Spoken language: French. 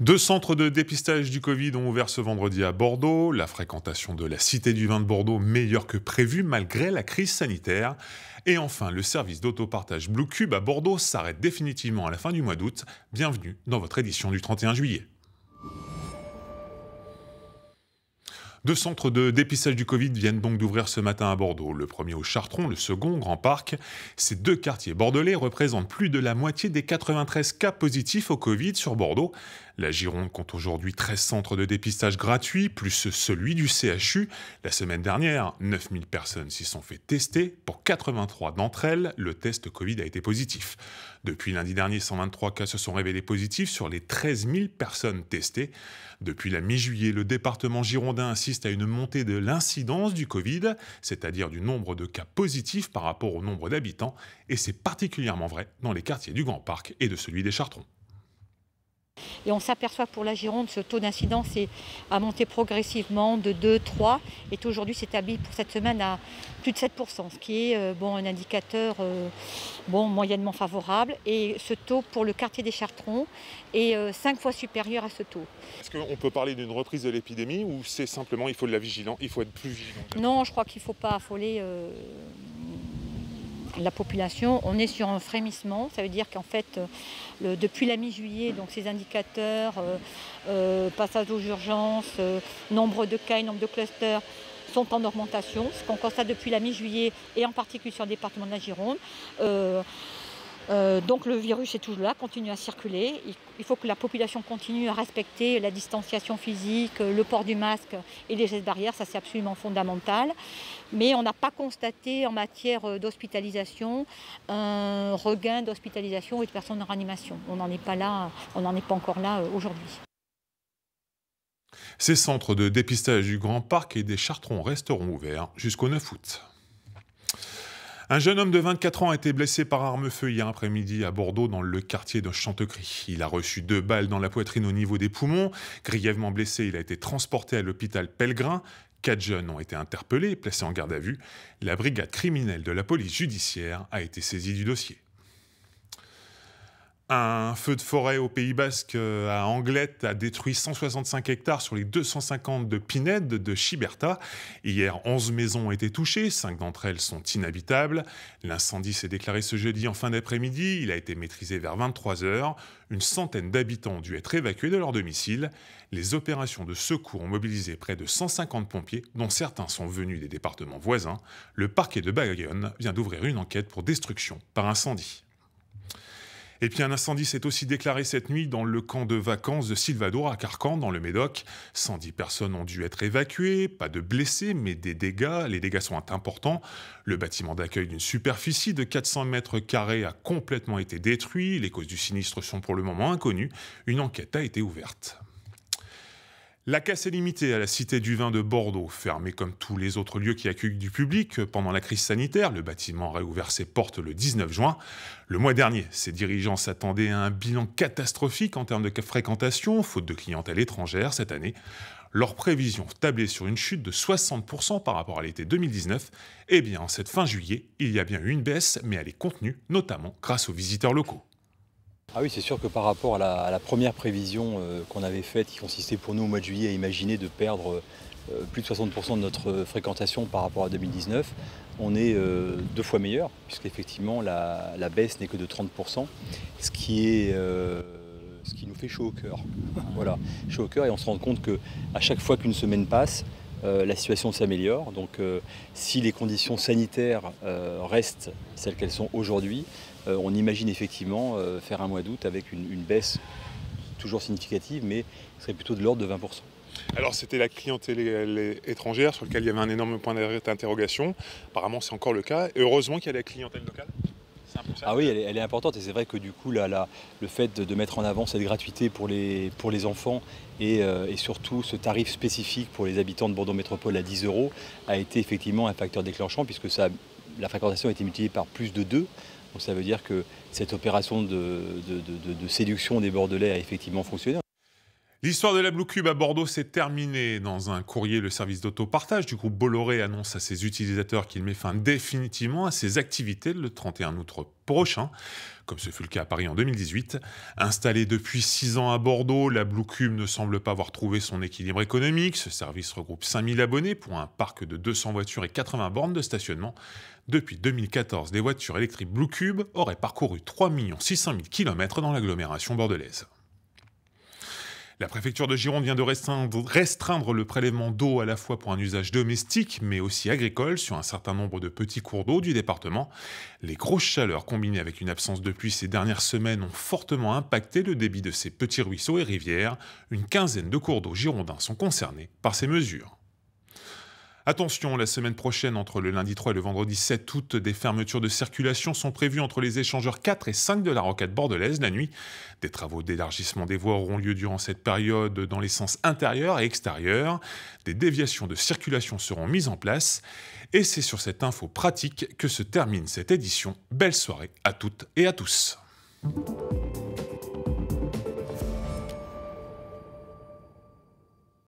Deux centres de dépistage du Covid ont ouvert ce vendredi à Bordeaux. La fréquentation de la Cité du Vin de Bordeaux meilleure que prévue malgré la crise sanitaire. Et enfin, le service d'autopartage Blue Cube à Bordeaux s'arrête définitivement à la fin du mois d'août. Bienvenue dans votre édition du 31 juillet. Deux centres de dépistage du Covid viennent donc d'ouvrir ce matin à Bordeaux. Le premier au Chartron, le second au Grand Parc. Ces deux quartiers bordelais représentent plus de la moitié des 93 cas positifs au Covid sur Bordeaux. La Gironde compte aujourd'hui 13 centres de dépistage gratuits, plus celui du CHU. La semaine dernière, 9000 personnes s'y sont fait tester. Pour 83 d'entre elles, le test Covid a été positif. Depuis lundi dernier, 123 cas se sont révélés positifs sur les 13 000 personnes testées. Depuis la mi-juillet, le département girondin insiste à une montée de l'incidence du Covid, c'est-à-dire du nombre de cas positifs par rapport au nombre d'habitants, et c'est particulièrement vrai dans les quartiers du Grand Parc et de celui des Chartrons. Et on s'aperçoit pour la Gironde, ce taux d'incidence a monté progressivement de 2, 3, et aujourd'hui s'établit pour cette semaine à plus de 7%, ce qui est euh, bon, un indicateur euh, bon, moyennement favorable. Et ce taux pour le quartier des Chartrons est 5 euh, fois supérieur à ce taux. Est-ce qu'on peut parler d'une reprise de l'épidémie ou c'est simplement il faut de la vigilance, il faut être plus vigilant Non, je crois qu'il ne faut pas affoler la population, on est sur un frémissement. Ça veut dire qu'en fait, euh, depuis la mi-juillet, donc ces indicateurs, euh, euh, passage aux urgences, nombre de cas et nombre de clusters, sont en augmentation, ce qu'on constate depuis la mi-juillet et en particulier sur le département de la Gironde. Euh, donc le virus est toujours là, continue à circuler. Il faut que la population continue à respecter la distanciation physique, le port du masque et les gestes barrières, ça c'est absolument fondamental. Mais on n'a pas constaté en matière euh, d'hospitalisation un regain d'hospitalisation et de personnes en réanimation. On n'en est pas là, on n'en est pas encore là euh, aujourd'hui. Ces centres de dépistage du Grand Parc et des Chartrons resteront ouverts jusqu'au 9 août. Un jeune homme de 24 ans a été blessé par arme feu hier après-midi à Bordeaux dans le quartier de Chantecry. Il a reçu deux balles dans la poitrine au niveau des poumons. Grièvement blessé, il a été transporté à l'hôpital Pellegrin. Quatre jeunes ont été interpellés et placés en garde à vue. La brigade criminelle de la police judiciaire a été saisie du dossier. Un feu de forêt au Pays Basque euh, à Anglette a détruit 165 hectares sur les 250 de Pinède de Chiberta. Hier, 11 maisons ont été touchées, 5 d'entre elles sont inhabitables. L'incendie s'est déclaré ce jeudi en fin d'après-midi, il a été maîtrisé vers 23 heures. Une centaine d'habitants ont dû être évacués de leur domicile. Les opérations de secours ont mobilisé près de 150 pompiers, dont certains sont venus des départements voisins. Le parquet de Bayonne vient d'ouvrir une enquête pour destruction par incendie. Et puis un incendie s'est aussi déclaré cette nuit dans le camp de vacances de Silvador à Carcan, dans le Médoc. 110 personnes ont dû être évacuées, pas de blessés, mais des dégâts. Les dégâts sont importants. Le bâtiment d'accueil d'une superficie de 400 mètres carrés a complètement été détruit. Les causes du sinistre sont pour le moment inconnues. Une enquête a été ouverte. La casse est limitée à la Cité du Vin de Bordeaux, fermée comme tous les autres lieux qui accueillent du public pendant la crise sanitaire. Le bâtiment a réouvert ses portes le 19 juin. Le mois dernier, ses dirigeants s'attendaient à un bilan catastrophique en termes de fréquentation, faute de clientèle étrangère cette année. Leurs prévisions tablées sur une chute de 60% par rapport à l'été 2019. Eh bien, en cette fin juillet, il y a bien eu une baisse, mais elle est contenue, notamment grâce aux visiteurs locaux. Ah oui, c'est sûr que par rapport à la, première prévision euh, qu'on avait faite, qui consistait pour nous au mois de juillet à imaginer de perdre euh, euh, plus de 60% de notre fréquentation par rapport à 2019, on est deux fois meilleur, puisqu'effectivement la, la baisse n'est que de 30%, ce qui nous fait chaud au cœur. voilà, chaud au cœur et on se rend compte que à chaque fois qu'une semaine passe, la situation s'améliore. Donc si les conditions sanitaires restent celles qu'elles sont aujourd'hui, euh, on imagine effectivement euh, faire un mois d'août avec une, baisse toujours significative, mais ce serait plutôt de l'ordre de 20%. Alors c'était la clientèle étrangère sur laquelle il y avait un énorme point d'interrogation. Apparemment c'est encore le cas. heureusement qu'il y a la clientèle locale. Ah oui, elle est, importante et c'est vrai que du coup, le fait de, mettre en avant cette gratuité pour les, pour les enfants et, euh, surtout ce tarif spécifique pour les habitants de Bordeaux Métropole à 10 euros a été effectivement un facteur déclenchant puisque la fréquentation a été multipliée par plus de 2. Donc ça veut dire que cette opération de, de séduction des Bordelais a effectivement fonctionné. L'histoire de la Blue Cube à Bordeaux s'est terminée. Dans un courrier, le service d'autopartage du groupe Bolloré annonce à ses utilisateurs qu'il met fin définitivement à ses activités le 31 août prochain, comme ce fut le cas à Paris en 2018. Installée depuis six ans à Bordeaux, la Blue Cube ne semble pas avoir trouvé son équilibre économique. Ce service regroupe 5000 abonnés pour un parc de 200 voitures et 80 bornes de stationnement. Depuis 2014, des voitures électriques Blue Cube auraient parcouru 3 600 000 km dans l'agglomération bordelaise. La préfecture de Gironde vient de restreindre, le prélèvement d'eau à la fois pour un usage domestique mais aussi agricole sur un certain nombre de petits cours d'eau du département. Les grosses chaleurs combinées avec une absence de pluie ces dernières semaines ont fortement impacté le débit de ces petits ruisseaux et rivières. Une quinzaine de cours d'eau girondins sont concernés par ces mesures. Attention, la semaine prochaine, entre le lundi 3 et le vendredi 7 août, des fermetures de circulation sont prévues entre les échangeurs 4 et 5 de la roquette bordelaise la nuit. Des travaux d'élargissement des voies auront lieu durant cette période dans les sens intérieur et extérieur. Des déviations de circulation seront mises en place. Et c'est sur cette info pratique que se termine cette édition. Belle soirée à toutes et à tous.